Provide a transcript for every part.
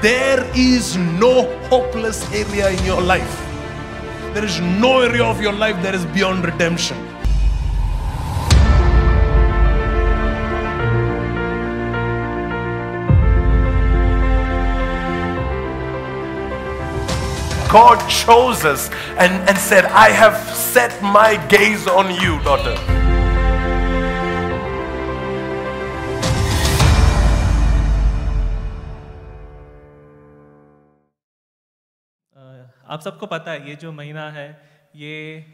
There is no hopeless area in your life. There is no area of your life that is beyond redemption. God chose us and, and said, I have set my gaze on you, daughter. आप सबको पता है ये जो महीना है ये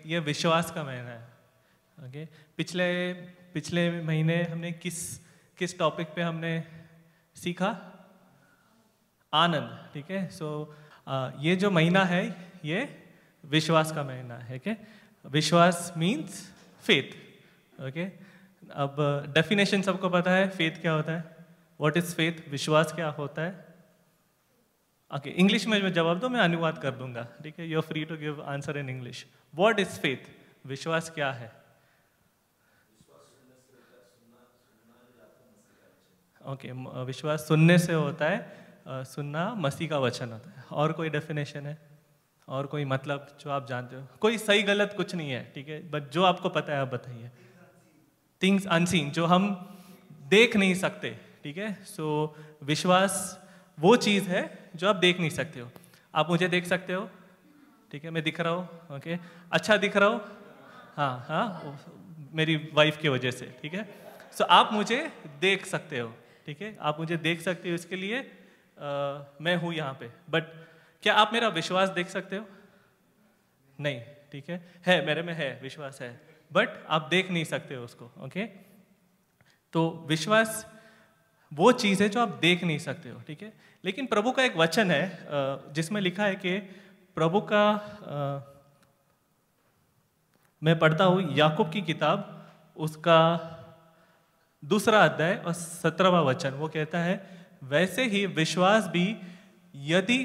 ये विश्वास का महीना है ओके पिछले पिछले महीने हमने किस किस टॉपिक पे हमने सीखा आनंद ठीक है सो ये जो महीना है ये विश्वास का महीना है okay? विश्वास मीन्स फेथ ओके अब डेफिनेशन सबको पता है फेथ क्या होता है व्हाट इज फेथ विश्वास क्या होता है ओके इंग्लिश में जवाब दो मैं अनुवाद कर दूंगा ठीक है you are free to give answer in English what is faith विश्वास क्या है ओके विश्वास सुनने से होता है सुनना मसीह का वचन होता है और कोई डेफिनेशन है और कोई मतलब जो आप जानते हो कोई सही गलत कुछ नहीं है ठीक है बट जो आपको पता है आप बताइए थिंग्स अनसीन जो हम देख नहीं सकते ठीक है सो विश्वास वो चीज़ है जो आप देख नहीं सकते हो आप मुझे देख सकते हो ठीक है मैं दिख रहा हूँ ओके अच्छा दिख रहा हूँ हाँ हाँ मेरी वाइफ की वजह से ठीक है सो so, आप मुझे देख सकते हो ठीक है आप मुझे देख सकते हो इसके लिए आ, मैं हूँ यहाँ पे बट क्या आप मेरा विश्वास देख सकते हो नहीं ठीक है है मेरे में है विश्वास है बट आप देख नहीं सकते हो उसको ओके तो विश्वास वो चीज़ है जो आप देख नहीं सकते हो ठीक है लेकिन प्रभु का एक वचन है जिसमें लिखा है कि प्रभु का मैं पढ़ता हूँ याकूब की किताब उसका दूसरा अध्याय और सत्रहवा वचन वो कहता है वैसे ही विश्वास भी यदि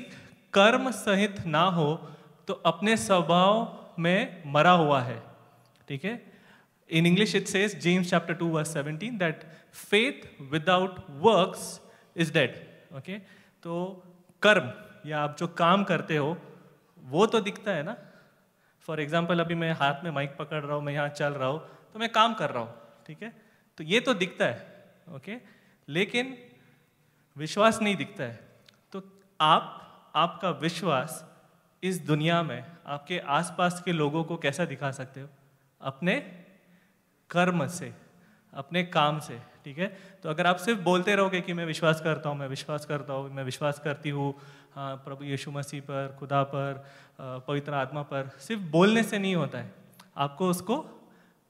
कर्म सहित ना हो तो अपने स्वभाव में मरा हुआ है ठीक है in English it says James chapter two verse seventeen that faith without works is dead okay तो कर्म या आप जो काम करते हो वो तो दिखता है ना फॉर एग्जाम्पल अभी मैं हाथ में माइक पकड़ रहा हूँ मैं यहाँ चल रहा हूँ तो मैं काम कर रहा हूँ ठीक है तो ये तो दिखता है ओके लेकिन विश्वास नहीं दिखता है तो आप आपका विश्वास इस दुनिया में आपके आसपास के लोगों को कैसा दिखा सकते हो अपने कर्म से अपने काम से ठीक है तो अगर आप सिर्फ बोलते रहोगे कि मैं विश्वास करता हूँ मैं विश्वास करता हूँ मैं विश्वास करती हूँ हाँ प्रभु यीशु मसीह पर खुदा पर पवित्र आत्मा पर सिर्फ बोलने से नहीं होता है आपको उसको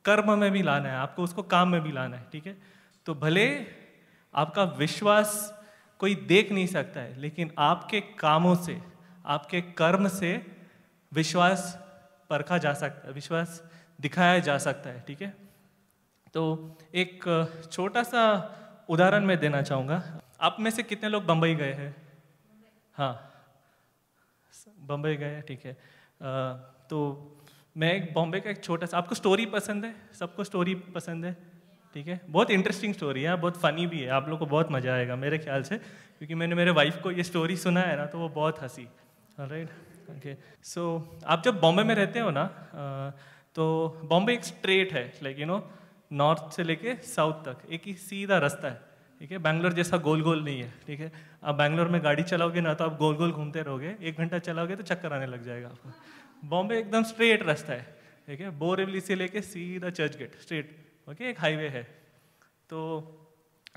कर्म में भी लाना है आपको उसको काम में भी लाना है ठीक है तो भले आपका विश्वास कोई देख नहीं सकता है लेकिन आपके कामों से आपके कर्म से विश्वास परखा जा सकता है विश्वास दिखाया जा सकता है ठीक है तो एक छोटा सा उदाहरण मैं देना चाहूँगा आप में से कितने लोग बम्बई गए हैं हाँ बम्बई गए ठीक है आ, तो मैं एक बॉम्बे का एक छोटा सा आपको स्टोरी पसंद है सबको स्टोरी पसंद है ठीक है बहुत इंटरेस्टिंग स्टोरी है हाँ, बहुत फ़नी भी है आप लोग को बहुत मज़ा आएगा मेरे ख्याल से क्योंकि मैंने मेरे वाइफ को ये स्टोरी सुना है ना तो वो बहुत हंसी राइट ओके सो आप जब बॉम्बे में रहते हो ना तो बॉम्बे एक स्ट्रेट है लाइक यू नो नॉर्थ से लेके साउथ तक एक ही सीधा रास्ता है ठीक है बैंगलोर जैसा गोल गोल नहीं है ठीक है आप बैंगलोर में गाड़ी चलाओगे ना तो आप गोल गोल घूमते रहोगे एक घंटा चलाओगे तो चक्कर आने लग जाएगा आपको बॉम्बे एकदम स्ट्रेट रास्ता है ठीक है बोरेवली से लेके सीधा चर्च गेट स्ट्रेट ओके एक हाईवे है तो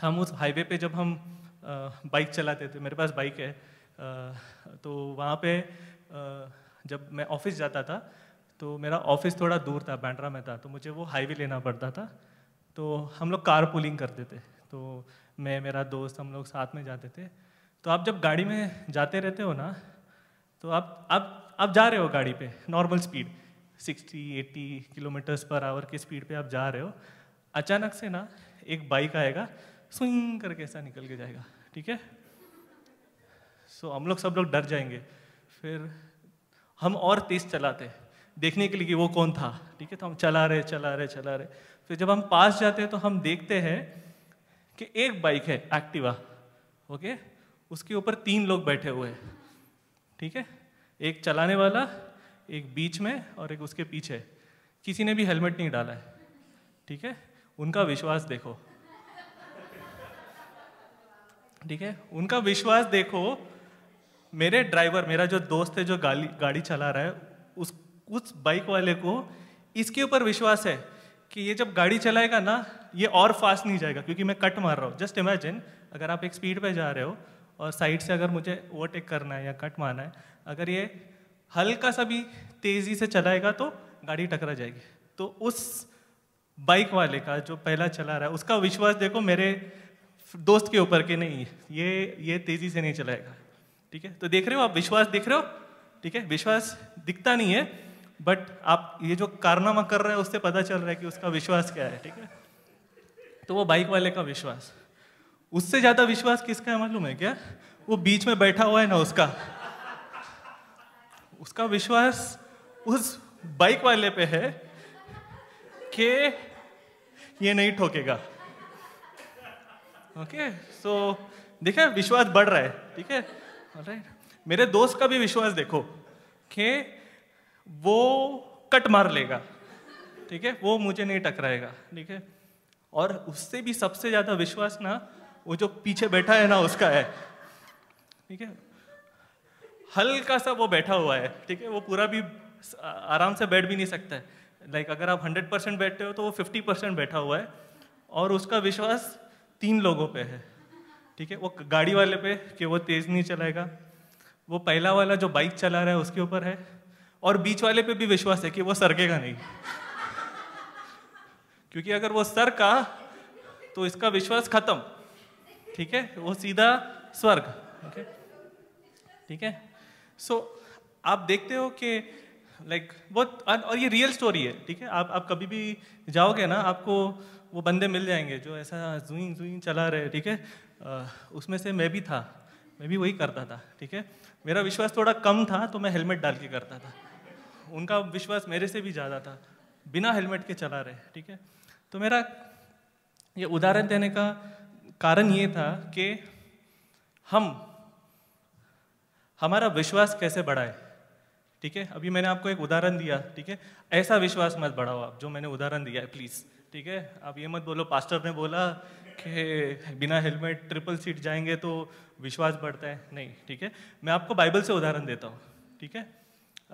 हम उस हाईवे पे जब हम बाइक चलाते थे मेरे पास बाइक है तो वहाँ पे जब मैं ऑफिस जाता था तो मेरा ऑफिस थोड़ा दूर था बैंड्रा में था तो मुझे वो हाईवे लेना पड़ता था तो हम लोग कार पुलिंग करते थे तो मैं मेरा दोस्त हम लोग साथ में जाते थे तो आप जब गाड़ी में जाते रहते हो ना तो आप आप आप जा रहे हो गाड़ी पे normal speed 60 80 kilometres per hour की स्पीड पे आप जा रहे हो अचानक से ना एक बाइक आएगा स्विंग करके ऐसा निकल के जाएगा ठीक है सो so, हम लोग सब लोग डर जाएंगे फिर हम और तेज़ चलाते देखने के लिए कि वो कौन था ठीक है तो हम चला रहे चला रहे चला रहे फिर जब हम पास जाते हैं तो हम देखते हैं कि एक बाइक है एक्टिवा ओके उसके ऊपर तीन लोग बैठे हुए हैं ठीक है एक चलाने वाला एक बीच में और एक उसके पीछे किसी ने भी हेलमेट नहीं डाला है ठीक है उनका विश्वास देखो ठीक है उनका विश्वास देखो मेरे ड्राइवर मेरा जो दोस्त है जो गाड़ी गाड़ी चला रहा है उस बाइक वाले को इसके ऊपर विश्वास है कि ये जब गाड़ी चलाएगा ना ये और फास्ट नहीं जाएगा क्योंकि मैं कट मार रहा हूँ जस्ट इमेजिन अगर आप एक स्पीड पे जा रहे हो और साइड से अगर मुझे ओवरटेक करना है या कट मारना है अगर ये हल्का सा भी तेज़ी से चलाएगा तो गाड़ी टकरा जाएगी तो उस बाइक वाले का जो पहला चला रहा है उसका विश्वास देखो मेरे दोस्त के ऊपर के नहीं ये ये तेज़ी से नहीं चलाएगा ठीक है तो देख रहे हो आप विश्वास देख रहे हो ठीक है विश्वास दिखता नहीं है बट आप ये जो कारनामा कर रहे हैं उससे पता चल रहा है कि उसका विश्वास क्या है ठीक है तो वो बाइक वाले का विश्वास उससे ज़्यादा विश्वास किसका है मालूम है क्या वो बीच में बैठा हुआ है ना उसका उसका विश्वास उस बाइक वाले पे है कि ये नहीं ठोकेगा ओके सो देखे विश्वास बढ़ रहा है ठीक है राइट मेरे दोस्त का भी विश्वास देखो कि वो कट मार लेगा ठीक है वो मुझे नहीं टकराएगा ठीक है और उससे भी सबसे ज़्यादा विश्वास ना वो जो पीछे बैठा है ना उसका है ठीक है हल्का सा वो बैठा हुआ है ठीक है वो पूरा भी आराम से बैठ भी नहीं सकता है लाइक अगर आप 100 परसेंट बैठते हो तो वो 50 परसेंट बैठा हुआ है और उसका विश्वास तीन लोगों पे है ठीक है वो गाड़ी वाले पे कि वो तेज़ नहीं चलाएगा वो पहला वाला जो बाइक चला रहा है उसके ऊपर है और बीच वाले पे भी विश्वास है कि वो सरकेगा नहीं क्योंकि अगर वो सर का तो इसका विश्वास खत्म ठीक है वो सीधा स्वर्ग ओके ठीक है सो आप देखते हो कि लाइक like, बहुत और ये रियल स्टोरी है ठीक है आप आप कभी भी जाओगे ना आपको वो बंदे मिल जाएंगे जो ऐसा जुई जुई चला रहे ठीक है उसमें से मैं भी था मैं भी वही करता था ठीक है मेरा विश्वास थोड़ा कम था तो मैं हेलमेट डाल के करता था उनका विश्वास मेरे से भी ज़्यादा था बिना हेलमेट के चला रहे ठीक है तो मेरा ये उदाहरण देने का कारण ये था कि हम हमारा विश्वास कैसे बढ़ाए ठीक है अभी मैंने आपको एक उदाहरण दिया ठीक है ऐसा विश्वास मत बढ़ाओ आप जो मैंने उदाहरण दिया है प्लीज़ ठीक है आप ये मत बोलो पास्टर ने बोला कि बिना हेलमेट ट्रिपल सीट जाएंगे तो विश्वास बढ़ता है नहीं ठीक है मैं आपको बाइबल से उदाहरण देता हूँ ठीक है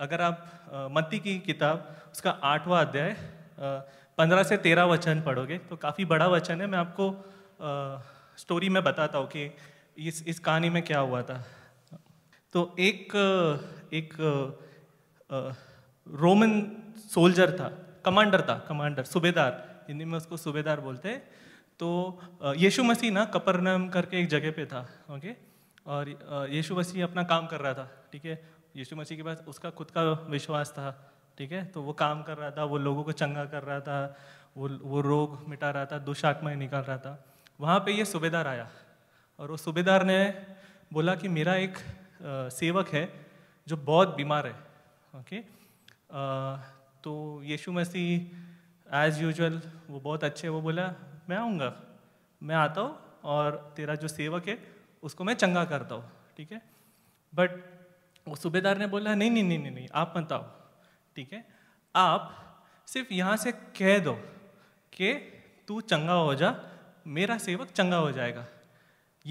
अगर आप मत्ती की किताब उसका आठवां अध्याय पंद्रह से तेरह वचन पढ़ोगे तो काफ़ी बड़ा वचन है मैं आपको आ, स्टोरी में बताता हूँ कि इस इस कहानी में क्या हुआ था तो एक एक रोमन सोल्जर था कमांडर था कमांडर सूबेदार हिंदी में उसको सूबेदार बोलते हैं तो यीशु मसीह ना कपरनम करके एक जगह पे था ओके और यीशु मसीह अपना काम कर रहा था ठीक है यीशु मसीह के पास उसका खुद का विश्वास था ठीक है तो वो काम कर रहा था वो लोगों को चंगा कर रहा था वो वो रोग मिटा रहा था दुष्टात्माएं निकाल रहा था वहाँ पे ये सूबेदार आया और वो सूबेदार ने बोला कि मेरा एक आ, सेवक है जो बहुत बीमार है ओके आ, तो यीशु मसीह एज यूजल वो बहुत अच्छे वो बोला मैं आऊँगा मैं आता हूँ और तेरा जो सेवक है उसको मैं चंगा करता हूँ ठीक है बट वो सूबेदार ने बोला नहीं नहीं नहीं नहीं नहीं आप मत आओ ठीक है आप सिर्फ यहाँ से कह दो कि तू चंगा हो जा मेरा सेवक चंगा हो जाएगा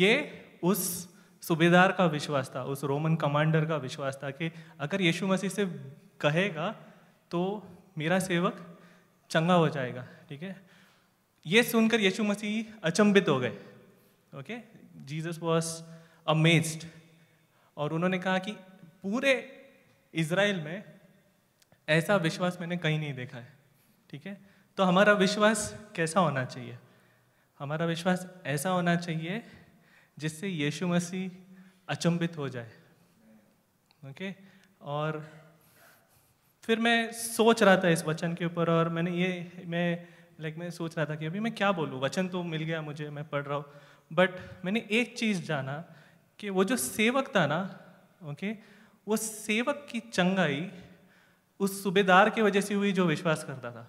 ये उस सूबेदार का विश्वास था उस रोमन कमांडर का विश्वास था कि अगर यीशु मसीह से कहेगा तो मेरा सेवक चंगा हो जाएगा ठीक है ये सुनकर यीशु मसीह अचंभित हो गए ओके जीसस वॉज अमेज्ड और उन्होंने कहा कि पूरे इसराइल में ऐसा विश्वास मैंने कहीं नहीं देखा है ठीक है तो हमारा विश्वास कैसा होना चाहिए हमारा विश्वास ऐसा होना चाहिए जिससे यीशु मसीह अचंभित हो जाए ओके और फिर मैं सोच रहा था इस वचन के ऊपर और मैंने ये मैं लाइक मैं सोच रहा था कि अभी मैं क्या बोलूँ वचन तो मिल गया मुझे मैं पढ़ रहा हूँ बट मैंने एक चीज़ जाना कि वो जो सेवक था ना ओके okay, वो सेवक की चंगाई उस सूबेदार की वजह से हुई जो विश्वास करता था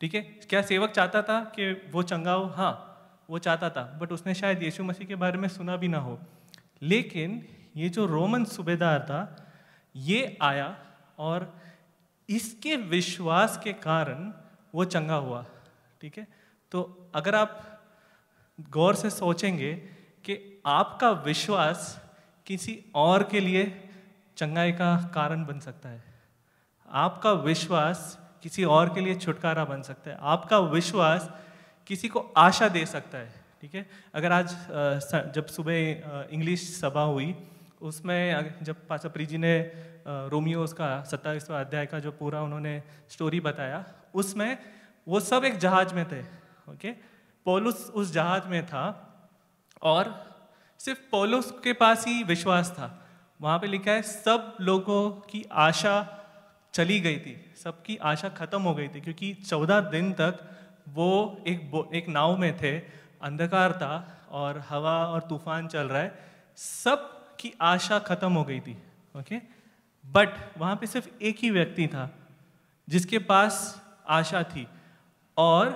ठीक है क्या सेवक चाहता था कि वो चंगा हो हाँ वो चाहता था बट उसने शायद यीशु मसीह के बारे में सुना भी ना हो लेकिन ये जो रोमन सूबेदार था ये आया और इसके विश्वास के कारण वो चंगा हुआ ठीक है तो अगर आप गौर से सोचेंगे कि आपका विश्वास किसी और के लिए चंगाई का कारण बन सकता है आपका विश्वास किसी और के लिए छुटकारा बन सकता है आपका विश्वास किसी को आशा दे सकता है ठीक है अगर आज जब सुबह इंग्लिश सभा हुई उसमें जब प्री जी ने रोमियो उसका सत्ताईसवा अध्याय का जो पूरा उन्होंने स्टोरी बताया उसमें वो सब एक जहाज में थे ओके पोलुस उस जहाज में था और सिर्फ पोलुस के पास ही विश्वास था वहाँ पे लिखा है सब लोगों की आशा चली गई थी सबकी आशा खत्म हो गई थी क्योंकि चौदह दिन तक वो एक एक नाव में थे अंधकार था और हवा और तूफान चल रहा है सब की आशा खत्म हो गई थी ओके बट वहाँ पे सिर्फ एक ही व्यक्ति था जिसके पास आशा थी और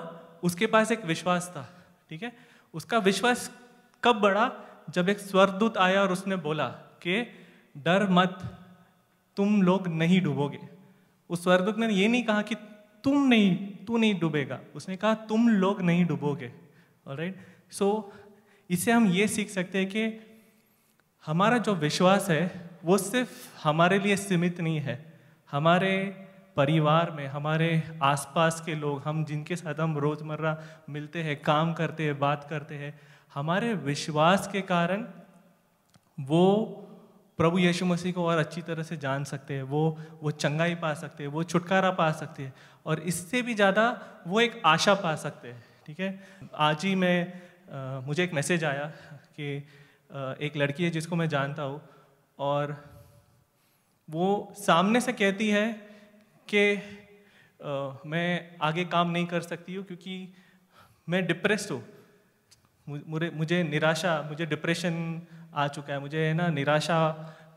उसके पास एक विश्वास था ठीक है उसका विश्वास कब बढ़ा जब एक स्वरदूत आया और उसने बोला कि डर मत तुम लोग नहीं डूबोगे उस स्वर्गदूत ने ये नहीं कहा कि तुम नहीं तू नहीं डूबेगा उसने कहा तुम लोग नहीं डूबोगे राइट सो इसे हम ये सीख सकते हैं कि हमारा जो विश्वास है वो सिर्फ हमारे लिए सीमित नहीं है हमारे परिवार में हमारे आसपास के लोग हम जिनके साथ हम रोज़मर्रा मिलते हैं काम करते हैं बात करते हैं हमारे विश्वास के कारण वो प्रभु यीशु मसीह को और अच्छी तरह से जान सकते हैं वो वो चंगाई पा सकते हैं वो छुटकारा पा सकते हैं और इससे भी ज़्यादा वो एक आशा पा सकते हैं ठीक है आज ही मैं आ, मुझे एक मैसेज आया कि आ, एक लड़की है जिसको मैं जानता हूँ और वो सामने से कहती है कि मैं आगे काम नहीं कर सकती हूँ क्योंकि मैं डिप्रेस हूँ मुझे मुझे निराशा मुझे डिप्रेशन आ चुका है मुझे है ना निराशा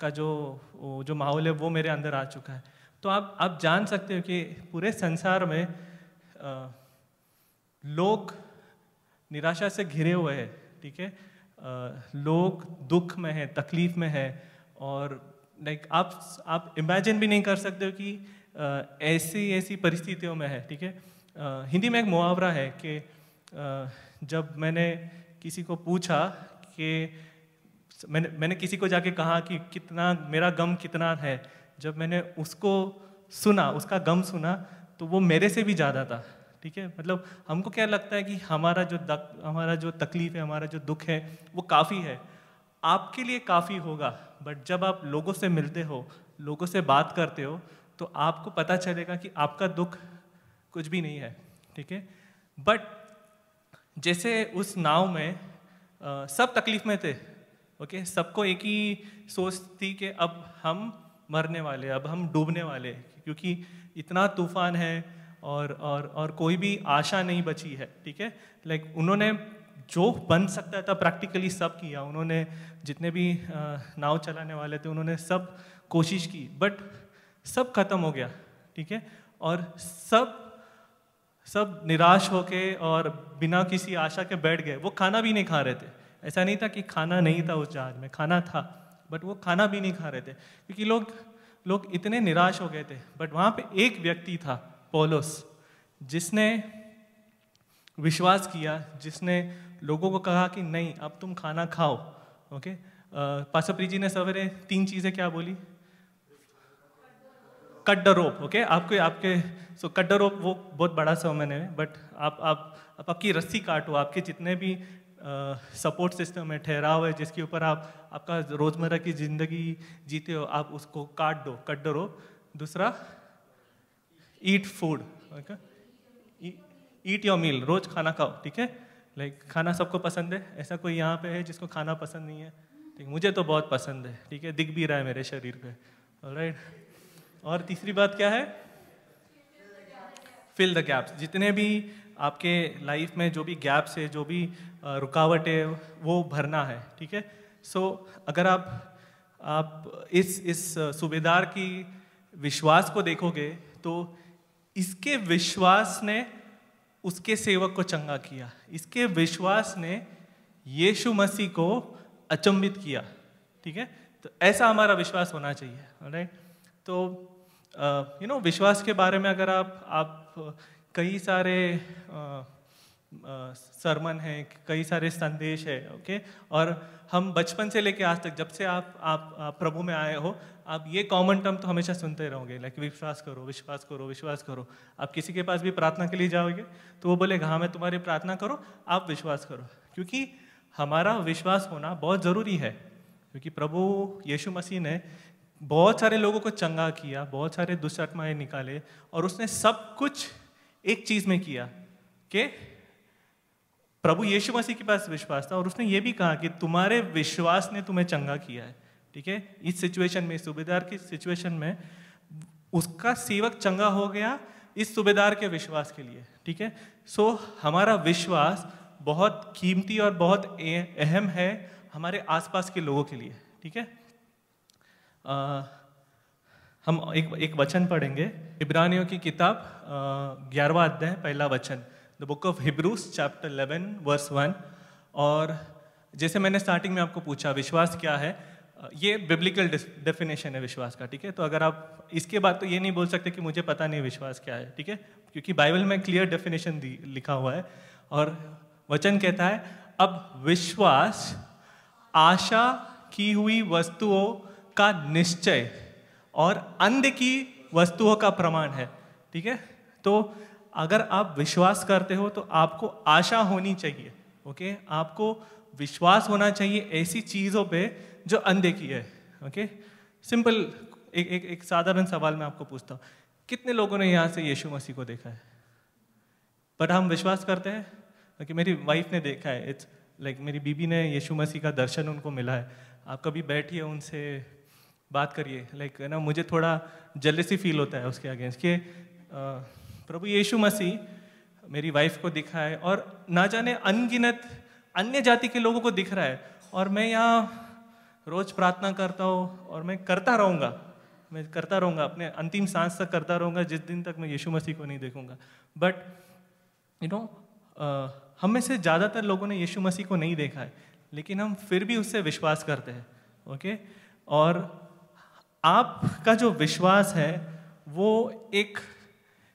का जो जो माहौल है वो मेरे अंदर आ चुका है तो आप आप जान सकते हो कि पूरे संसार में आ, लोग निराशा से घिरे हुए हैं ठीक है लोग दुख में हैं तकलीफ में हैं और लाइक आप आप इमेजिन भी नहीं कर सकते हो कि ऐसी ऐसी परिस्थितियों में है ठीक है हिंदी में एक मुहावरा है कि जब मैंने किसी को पूछा कि मैंने मैंने किसी को जाके कहा कि कितना मेरा गम कितना है जब मैंने उसको सुना उसका गम सुना तो वो मेरे से भी ज़्यादा था ठीक है मतलब हमको क्या लगता है कि हमारा जो दक, हमारा जो तकलीफ़ है हमारा जो दुख है वो काफ़ी है आपके लिए काफ़ी होगा बट जब आप लोगों से मिलते हो लोगों से बात करते हो तो आपको पता चलेगा कि आपका दुख कुछ भी नहीं है ठीक है बट जैसे उस नाव में आ, सब तकलीफ़ में थे ओके okay? सबको एक ही सोच थी कि अब हम मरने वाले अब हम डूबने वाले क्योंकि इतना तूफान है और और और कोई भी आशा नहीं बची है ठीक है लाइक उन्होंने जो बन सकता था प्रैक्टिकली सब किया उन्होंने जितने भी नाव चलाने वाले थे उन्होंने सब कोशिश की बट सब खत्म हो गया ठीक है और सब सब निराश होके और बिना किसी आशा के बैठ गए वो खाना भी नहीं खा रहे थे ऐसा नहीं था कि खाना नहीं था उस जहाज में खाना था बट वो खाना भी नहीं खा रहे थे क्योंकि लोग लोग इतने निराश हो गए थे बट वहाँ पे एक व्यक्ति था पोलोस जिसने विश्वास किया जिसने लोगों को कहा कि नहीं अब तुम खाना खाओ ओके पासप्री जी ने सवेरे तीन चीज़ें क्या बोली कट द रोप ओके आपके आपके सो कट द रोप वो बहुत बड़ा सा मैंने बट आप आप आपकी रस्सी काटो आपके जितने भी सपोर्ट सिस्टम है ठहराव है जिसके ऊपर आप आपका रोज़मर्रा की ज़िंदगी जीते हो आप उसको काट दो कट डरो दूसरा eat food eat your meal रोज़ खाना खाओ ठीक है लाइक like, खाना सबको पसंद है ऐसा कोई यहाँ पे है जिसको खाना पसंद नहीं है ठीक मुझे तो बहुत पसंद है ठीक है दिख भी रहा है मेरे शरीर पे राइट right. और तीसरी बात क्या है फिल द गैप्स जितने भी आपके लाइफ में जो भी गैप्स है जो भी रुकावटें वो भरना है ठीक है सो अगर आप आप इस इस सूबेदार की विश्वास को देखोगे तो इसके विश्वास ने उसके सेवक को चंगा किया इसके विश्वास ने यीशु मसीह को अचंभित किया ठीक है तो ऐसा हमारा विश्वास होना चाहिए राइट तो यू नो विश्वास के बारे में अगर आप आप कई सारे सरमन है कई सारे संदेश है ओके और हम बचपन से लेके आज तक जब से आप आप, प्रभु में आए हो आप ये कॉमन टर्म तो हमेशा सुनते रहोगे लाइक विश्वास करो विश्वास करो विश्वास करो आप किसी के पास भी प्रार्थना के लिए जाओगे तो वो बोलेगा हाँ मैं तुम्हारी प्रार्थना करो आप विश्वास करो क्योंकि हमारा विश्वास होना बहुत ज़रूरी है क्योंकि प्रभु यीशु मसीह ने बहुत सारे लोगों को चंगा किया बहुत सारे दुष्टमाएँ निकाले और उसने सब कुछ एक चीज़ में किया कि प्रभु यीशु मसीह के पास विश्वास था और उसने ये भी कहा कि तुम्हारे विश्वास ने तुम्हें चंगा किया है ठीक है इस सिचुएशन में सूबेदार की सिचुएशन में उसका सेवक चंगा हो गया इस सूबेदार के विश्वास के लिए ठीक है सो हमारा विश्वास बहुत कीमती और बहुत अहम है हमारे आसपास के लोगों के लिए ठीक है हम एक एक वचन पढ़ेंगे इब्रानियों की किताब ग्यारहवा अध्याय पहला वचन the book of Hebrews chapter 11 verse 1 और जैसे मैंने स्टार्टिंग में आपको पूछा विश्वास क्या है ये बिब्लिकल डेफिनेशन है विश्वास का ठीक है तो अगर आप इसके बाद तो ये नहीं बोल सकते कि मुझे पता नहीं विश्वास क्या है ठीक है क्योंकि बाइबल में क्लियर डेफिनेशन लिखा हुआ है और वचन कहता है अब विश्वास आशा की हुई वस्तुओं का निश्चय और अंध की वस्तुओं का प्रमाण है ठीक है तो अगर आप विश्वास करते हो तो आपको आशा होनी चाहिए ओके आपको विश्वास होना चाहिए ऐसी चीज़ों पे जो अनदेखी है ओके सिंपल एक एक एक साधारण सवाल मैं आपको पूछता हूँ कितने लोगों ने यहाँ से यीशु मसीह को देखा है बट हम विश्वास करते हैं ओके मेरी वाइफ ने देखा है इट्स लाइक like, मेरी बीबी ने यीशु मसीह का दर्शन उनको मिला है आप कभी बैठिए उनसे बात करिए लाइक like, ना मुझे थोड़ा जल्दी फील होता है उसके अगेंस्ट कि प्रभु यीशु मसीह मेरी वाइफ को दिखा है और ना जाने अनगिनत अन्य जाति के लोगों को दिख रहा है और मैं यहाँ रोज प्रार्थना करता हूँ और मैं करता रहूँगा मैं करता रहूँगा अपने अंतिम सांस तक करता रहूँगा जिस दिन तक मैं यीशु मसीह को नहीं देखूँगा बट यू नो हम में से ज़्यादातर लोगों ने यीशु मसीह को नहीं देखा है लेकिन हम फिर भी उससे विश्वास करते हैं ओके और आपका जो विश्वास है वो एक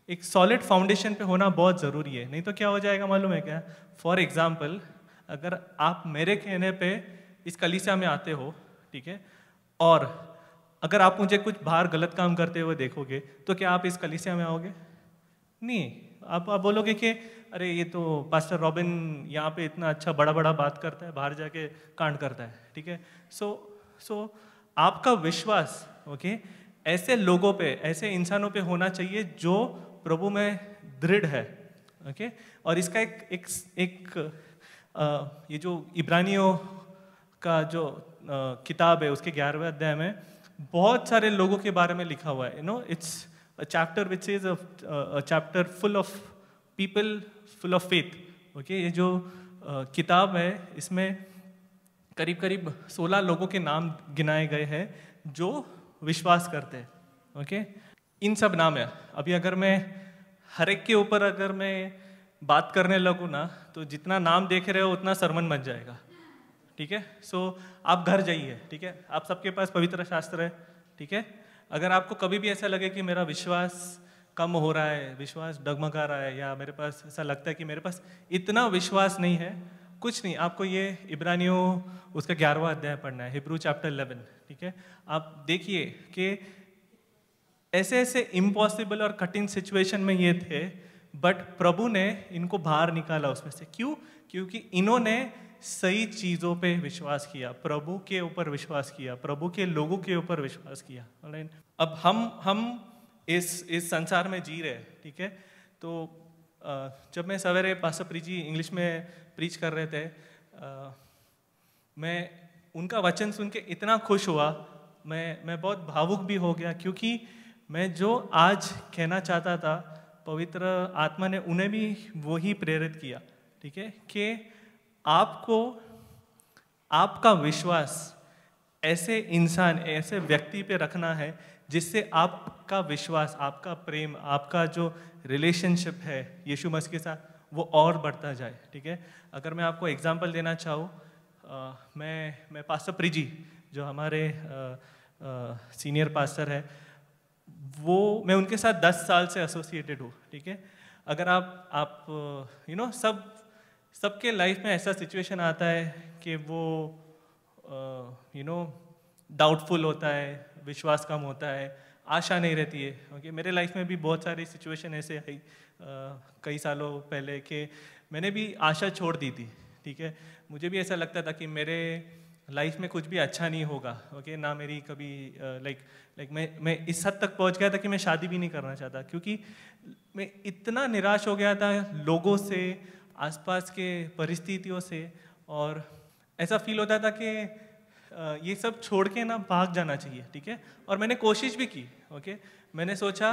एक सॉलिड फाउंडेशन पे होना बहुत ज़रूरी है नहीं तो क्या हो जाएगा मालूम है क्या फॉर एग्ज़ाम्पल अगर आप मेरे कहने पे इस कलिसिया में आते हो ठीक है और अगर आप मुझे कुछ बाहर गलत काम करते हुए देखोगे तो क्या आप इस कलिसिया में आओगे नहीं आप आप बोलोगे कि अरे ये तो पास्टर रॉबिन यहाँ पे इतना अच्छा बड़ा बड़ा बात करता है बाहर जाके कांड करता है ठीक है सो सो आपका विश्वास ओके ऐसे लोगों पे ऐसे इंसानों पे होना चाहिए जो प्रभु में दृढ़ है ओके और इसका एक एक, एक आ, ये जो इब्रानियों का जो आ, किताब है उसके ग्यारहवें अध्याय में बहुत सारे लोगों के बारे में लिखा हुआ है you know it's a chapter which is a chapter full of people full of faith okay ये जो आ, किताब है इसमें करीब करीब 16 लोगों के नाम गिनाए गए हैं जो विश्वास करते हैं ओके okay? इन सब नाम है अभी अगर मैं हर एक के ऊपर अगर मैं बात करने लगूँ ना तो जितना नाम देख रहे हो उतना सरमन बन जाएगा ठीक है सो आप घर जाइए ठीक है आप सबके पास पवित्र शास्त्र है ठीक है अगर आपको कभी भी ऐसा लगे कि मेरा विश्वास कम हो रहा है विश्वास डगमगा रहा है या मेरे पास ऐसा लगता है कि मेरे पास इतना विश्वास नहीं है कुछ नहीं आपको ये इब्रानियों उसका ग्यारहवा अध्याय पढ़ना है हिब्रू चैप्टर 11 ठीक है आप देखिए कि ऐसे ऐसे इम्पॉसिबल और कठिन सिचुएशन में ये थे बट प्रभु ने इनको बाहर निकाला उसमें से क्यों क्योंकि इन्होंने सही चीज़ों पे विश्वास किया प्रभु के ऊपर विश्वास किया प्रभु के लोगों के ऊपर विश्वास किया अब हम हम इस इस संसार में जी रहे ठीक है तो जब मैं सवेरे पासा प्रीजी इंग्लिश में प्रीच कर रहे थे मैं उनका वचन सुन के इतना खुश हुआ मैं मैं बहुत भावुक भी हो गया क्योंकि मैं जो आज कहना चाहता था पवित्र आत्मा ने उन्हें भी वही प्रेरित किया ठीक है कि आपको आपका विश्वास ऐसे इंसान ऐसे व्यक्ति पे रखना है जिससे आपका विश्वास आपका प्रेम आपका जो रिलेशनशिप है यीशु मसीह के साथ वो और बढ़ता जाए ठीक है अगर मैं आपको एग्जांपल देना चाहूँ मैं मैं पास्टर प्रिजी जो हमारे आ, आ, सीनियर पास्टर है वो मैं उनके साथ दस साल से एसोसिएटेड हूँ ठीक है अगर आप आप यू नो सब सबके लाइफ में ऐसा सिचुएशन आता है कि वो यू नो डाउटफुल होता है विश्वास कम होता है आशा नहीं रहती है ओके okay? मेरे लाइफ में भी बहुत सारी सिचुएशन ऐसे आई कई सालों पहले कि मैंने भी आशा छोड़ दी थी ठीक है मुझे भी ऐसा लगता था कि मेरे लाइफ में कुछ भी अच्छा नहीं होगा ओके ना मेरी कभी लाइक uh, लाइक मैं मैं इस हद तक पहुंच गया था कि मैं शादी भी नहीं करना चाहता क्योंकि मैं इतना निराश हो गया था लोगों से आसपास के परिस्थितियों से और ऐसा फील होता था कि uh, ये सब छोड़ के ना भाग जाना चाहिए ठीक है और मैंने कोशिश भी की ओके मैंने सोचा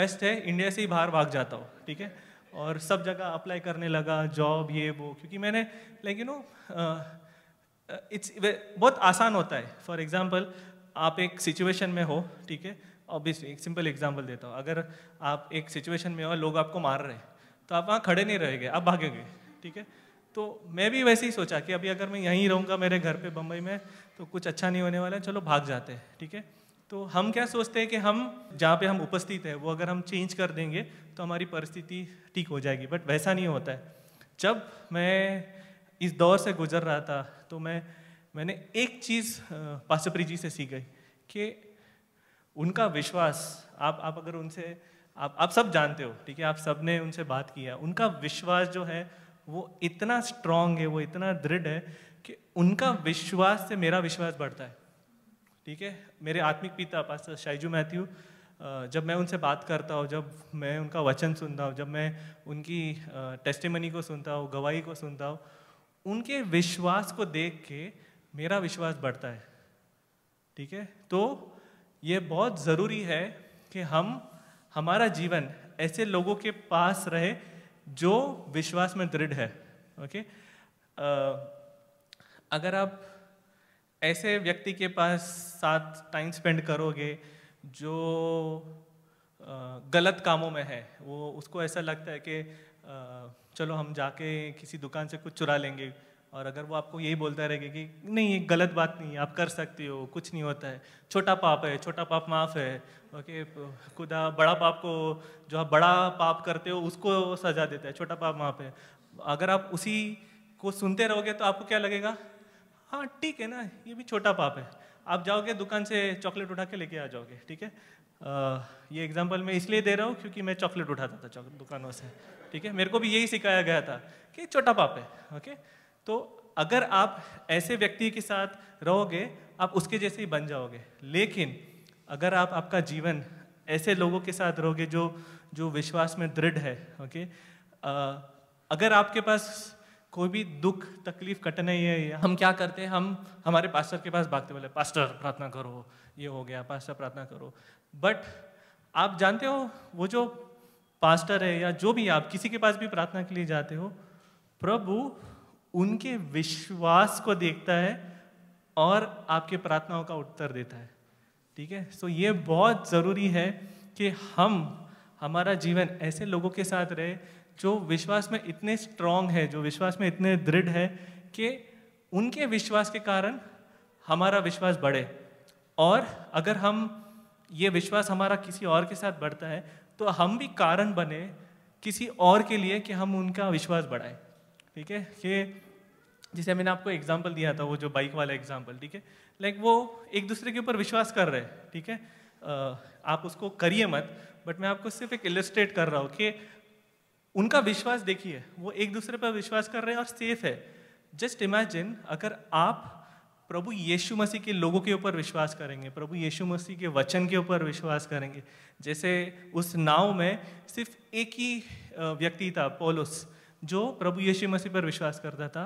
बेस्ट है इंडिया से ही बाहर भाग जाता हूँ ठीक है और सब जगह अप्लाई करने लगा जॉब ये वो क्योंकि मैंने लाइक यू नो इट्स बहुत आसान होता है फॉर एग्जाम्पल आप एक सिचुएशन में हो ठीक है ऑब्वियसली एक सिंपल एग्जाम्पल देता हूँ अगर आप एक सिचुएशन में हो लोग आपको मार रहे हैं तो आप वहाँ खड़े नहीं रहेंगे आप भागेंगे ठीक है तो मैं भी वैसे ही सोचा कि अभी अगर मैं यहीं रहूँगा मेरे घर पे बम्बई में तो कुछ अच्छा नहीं होने वाला है चलो भाग जाते हैं ठीक है तो हम क्या सोचते हैं कि हम जहाँ पे हम उपस्थित हैं वो अगर हम चेंज कर देंगे तो हमारी परिस्थिति ठीक हो जाएगी बट वैसा नहीं होता है जब मैं इस दौर से गुजर रहा था तो मैं मैंने एक चीज़ पाशुप्री जी से सीख गई कि उनका विश्वास आप आप अगर उनसे आप आप सब जानते हो ठीक है आप सब ने उनसे बात किया उनका विश्वास जो है वो इतना स्ट्रांग है वो इतना दृढ़ है कि उनका विश्वास से मेरा विश्वास बढ़ता है ठीक है मेरे आत्मिक पिता पास्टर शाइजू मैथ्यू जब मैं उनसे बात करता हूँ जब मैं उनका वचन सुनता हूँ जब मैं उनकी टेस्टिमनी को सुनता हूँ गवाही को सुनता हूँ उनके विश्वास को देख के मेरा विश्वास बढ़ता है ठीक है तो ये बहुत ज़रूरी है कि हम हमारा जीवन ऐसे लोगों के पास रहे जो विश्वास में दृढ़ है ओके आ, अगर आप ऐसे व्यक्ति के पास साथ टाइम स्पेंड करोगे जो आ, गलत कामों में है वो उसको ऐसा लगता है कि चलो हम जाके किसी दुकान से कुछ चुरा लेंगे और अगर वो आपको यही बोलता रहेगा कि नहीं ये गलत बात नहीं है आप कर सकते हो कुछ नहीं होता है छोटा पाप है छोटा पाप माफ़ है ओके खुदा बड़ा पाप को जो आप बड़ा पाप करते हो उसको सजा देता है छोटा पाप माफ़ है अगर आप उसी को सुनते रहोगे तो आपको क्या लगेगा हाँ ठीक है ना ये भी छोटा पाप है आप जाओगे दुकान से चॉकलेट उठा के लेके आ जाओगे ठीक है आ, ये एग्जाम्पल मैं इसलिए दे रहा हूँ क्योंकि मैं चॉकलेट उठाता था दुकानों से ठीक है मेरे को भी यही सिखाया गया था कि छोटा पाप है ओके तो अगर आप ऐसे व्यक्ति के साथ रहोगे आप उसके जैसे ही बन जाओगे लेकिन अगर आप आपका जीवन ऐसे लोगों के साथ रहोगे जो जो विश्वास में दृढ़ है ओके आ, अगर आपके पास कोई भी दुख तकलीफ कठिनाई है हम क्या करते हैं हम हमारे पास्टर के पास भागते बोले पास्टर प्रार्थना करो ये हो गया पास्टर प्रार्थना करो बट आप जानते हो वो जो पास्टर है या जो भी आप किसी के पास भी प्रार्थना के लिए जाते हो प्रभु उनके विश्वास को देखता है और आपके प्रार्थनाओं का उत्तर देता है ठीक है सो ये बहुत ज़रूरी है कि हम हमारा जीवन ऐसे लोगों के साथ रहे जो विश्वास में इतने स्ट्रांग है जो विश्वास में इतने दृढ़ है कि उनके विश्वास के कारण हमारा विश्वास बढ़े और अगर हम ये विश्वास हमारा किसी और के साथ बढ़ता है तो हम भी कारण बने किसी और के लिए कि हम उनका विश्वास बढ़ाएं ठीक है कि जैसे मैंने आपको एग्जाम्पल दिया था वो जो बाइक वाला एग्जाम्पल ठीक है लाइक वो एक दूसरे के ऊपर विश्वास कर रहे हैं ठीक है आप उसको करिए मत बट मैं आपको सिर्फ एक इलस्ट्रेट कर रहा हूँ कि उनका विश्वास देखिए वो एक दूसरे पर विश्वास कर रहे हैं और सेफ है जस्ट इमेजिन अगर आप प्रभु यीशु मसीह के लोगों के ऊपर विश्वास करेंगे प्रभु यीशु मसीह के वचन के ऊपर विश्वास करेंगे जैसे उस नाव में सिर्फ एक ही व्यक्ति था पोलुस जो प्रभु यीशु मसीह पर विश्वास करता था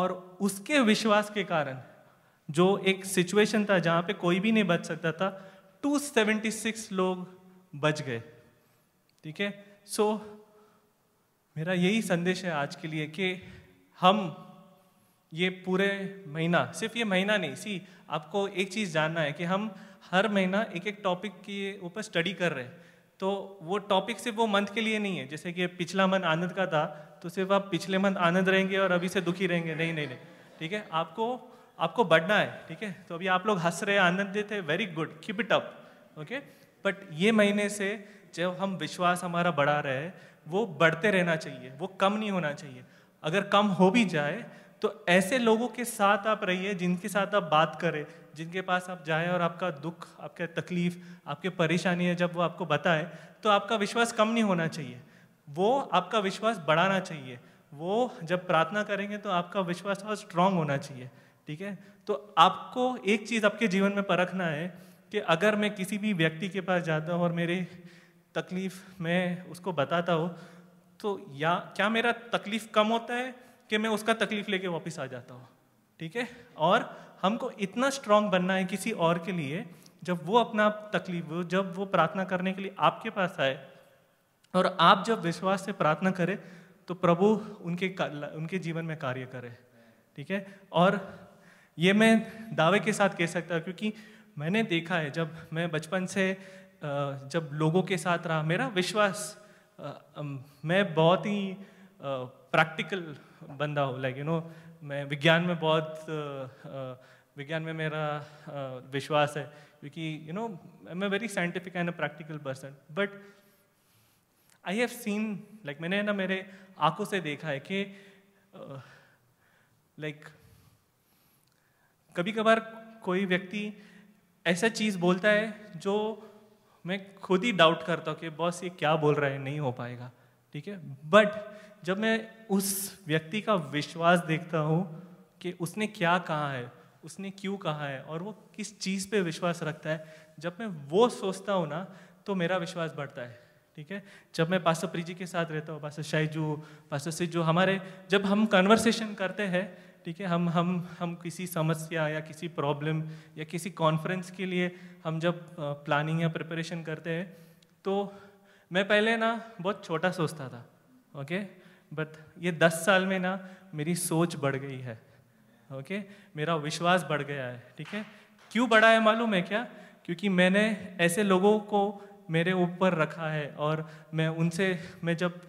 और उसके विश्वास के कारण जो एक सिचुएशन था जहाँ पे कोई भी नहीं बच सकता था 276 लोग बच गए ठीक है सो मेरा यही संदेश है आज के लिए कि हम ये पूरे महीना सिर्फ ये महीना नहीं सी आपको एक चीज़ जानना है कि हम हर महीना एक एक टॉपिक के ऊपर स्टडी कर रहे हैं तो वो टॉपिक सिर्फ वो मंथ के लिए नहीं है जैसे कि पिछला मंथ आनंद का था तो सिर्फ आप पिछले मंथ आनंद रहेंगे और अभी से दुखी रहेंगे नहीं नहीं नहीं ठीक है आपको आपको बढ़ना है ठीक है तो अभी आप लोग हंस रहे आनंदित है very good keep it up okay but ये महीने से जब हम विश्वास हमारा बढ़ा रहे हैं वो बढ़ते रहना चाहिए वो कम नहीं होना चाहिए अगर कम हो भी जाए तो ऐसे लोगों के साथ आप रहिए जिनके साथ आप बात करें जिनके पास आप जाएं और आपका दुख आपके तकलीफ आपके परेशानी है जब वो आपको बताए तो आपका विश्वास कम नहीं होना चाहिए वो आपका विश्वास बढ़ाना चाहिए वो जब प्रार्थना करेंगे तो आपका विश्वास और स्ट्रांग होना चाहिए ठीक है तो आपको एक चीज़ आपके जीवन में परखना है कि अगर मैं किसी भी व्यक्ति के पास जाता हूँ और मेरे तकलीफ़ में उसको बताता हूँ तो या क्या मेरा तकलीफ़ कम होता है कि मैं उसका तकलीफ लेके वापस आ जाता हूँ ठीक है और हमको इतना स्ट्रांग बनना है किसी और के लिए जब वो अपना तकलीफ जब वो प्रार्थना करने के लिए आपके पास आए और आप जब विश्वास से प्रार्थना करें तो प्रभु उनके उनके जीवन में कार्य करे ठीक है और ये मैं दावे के साथ कह सकता हूँ क्योंकि मैंने देखा है जब मैं बचपन से जब लोगों के साथ रहा मेरा विश्वास मैं बहुत ही प्रैक्टिकल बंदा हूँ लाइक यू नो मैं विज्ञान में बहुत विज्ञान में मेरा विश्वास है क्योंकि you know I am a very scientific and a practical person but I have seen like मैंने ना मेरे आंखों से देखा है कि लाइक कभी कभार कोई व्यक्ति ऐसा चीज़ बोलता है जो मैं खुद ही डाउट करता हूँ कि बॉस ये क्या बोल रहा है नहीं हो पाएगा ठीक है बट जब मैं उस व्यक्ति का विश्वास देखता हूँ कि उसने क्या कहा है उसने क्यों कहा है और वो किस चीज़ पे विश्वास रखता है जब मैं वो सोचता हूँ ना तो मेरा विश्वास बढ़ता है ठीक है जब मैं पास्टर प्रीजी के साथ रहता हूँ पास्टर शाहजू पास्टर जो हमारे जब हम कन्वर्सेशन करते हैं ठीक है हम हम हम किसी समस्या या किसी प्रॉब्लम या किसी कॉन्फ्रेंस के लिए हम जब प्लानिंग या प्रिपरेशन करते हैं तो मैं पहले ना बहुत छोटा सोचता था ओके बट ये दस साल में ना मेरी सोच बढ़ गई है ओके okay? मेरा विश्वास बढ़ गया है ठीक है क्यों बढ़ा है मालूम है क्या क्योंकि मैंने ऐसे लोगों को मेरे ऊपर रखा है और मैं उनसे मैं जब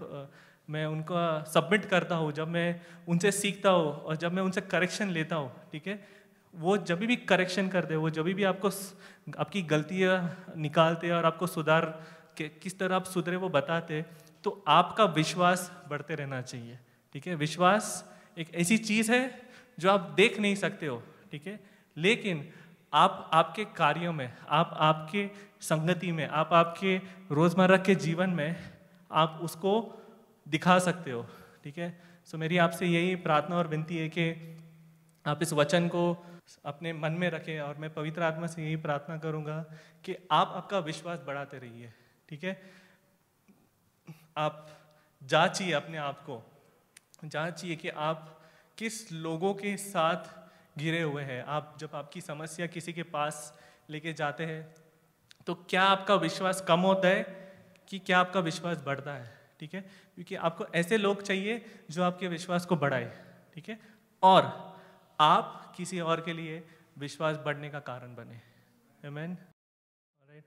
मैं उनका सबमिट करता हूँ जब मैं उनसे सीखता हूँ और जब मैं उनसे करेक्शन लेता हूँ ठीक है वो जब भी करेक्शन करते हैं वो जब भी आपको आपकी गलतियाँ निकालते हैं और आपको सुधार के किस तरह आप सुधरे वो बताते हैं तो आपका विश्वास बढ़ते रहना चाहिए ठीक है विश्वास एक ऐसी चीज़ है जो आप देख नहीं सकते हो ठीक है लेकिन आप आपके कार्यों में आप आपके संगति में आप आपके रोज़मर्रा के जीवन में आप उसको दिखा सकते हो ठीक है सो मेरी आपसे यही प्रार्थना और विनती है कि आप इस वचन को अपने मन में रखें और मैं पवित्र आत्मा से यही प्रार्थना करूंगा कि आप आपका विश्वास बढ़ाते रहिए ठीक है आप जांचिए अपने आप को जांचिए कि आप किस लोगों के साथ घिरे हुए हैं आप जब आपकी समस्या किसी के पास लेके जाते हैं तो क्या आपका विश्वास कम होता है कि क्या आपका विश्वास बढ़ता है ठीक है क्योंकि आपको ऐसे लोग चाहिए जो आपके विश्वास को बढ़ाए ठीक है और आप किसी और के लिए विश्वास बढ़ने का कारण बने मैन